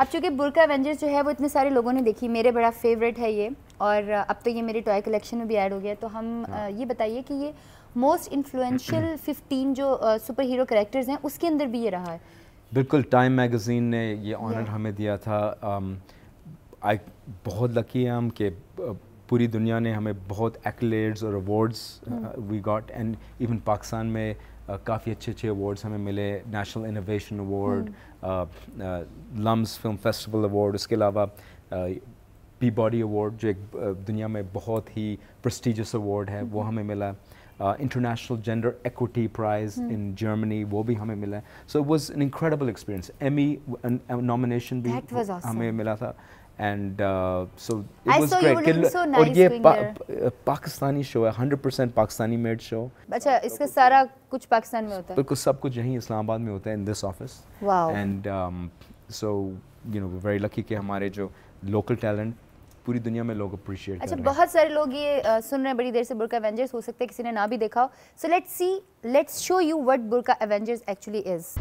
अब चूँकि बुरका एवेंजर्स जो है वो इतने सारे लोगों ने देखी मेरे बड़ा फेवरेट है ये और अब तो ये मेरे टॉय कलेक्शन में भी ऐड हो गया तो हम हाँ। ये बताइए कि ये मोस्ट इन्फ्लुएंशियल 15 जो सुपर हीरो करेक्टर्स हैं उसके अंदर भी ये रहा है बिल्कुल टाइम मैगज़ीन ने ये ऑनर हमें दिया था आई बहुत लकी हैं हम कि पूरी दुनिया ने हमें बहुत एक्लेड्स और awards we got and even Pakistan में uh, काफ़ी अच्छे अच्छे अवार्ड्स हमें मिले national innovation award LUMS film festival award उसके अलावा पी बॉडी अवार्ड जो एक uh, दुनिया में बहुत ही प्रस्टिजस अवार्ड है वो hmm. हमें मिला international gender equity prize in Germany वो भी हमें मिला so it was an incredible experience E nomination भी हमें मिला था and so it was great और ये पा, पाकिस्तानी शो है 100% पाकिस्तानी मेड शो अच्छा इसका सारा कुछ पाकिस्तान में होता है बिल्कुल सब कुछ यहीं इस्लामाबाद में होता है in this office wow and so you know very lucky कि हमारे जो लोकल टैलेंट पूरी दुनिया में लोग अप्रिशिएट अच्छा कर रहे बहुत सारे लोग ये आ, सुन रहे हैं बड़ी देर से बुरका एवेंजर्स हो सकते हैं किसी ने ना भी देखा हो so let's see let's show you what Burka Avengers actually is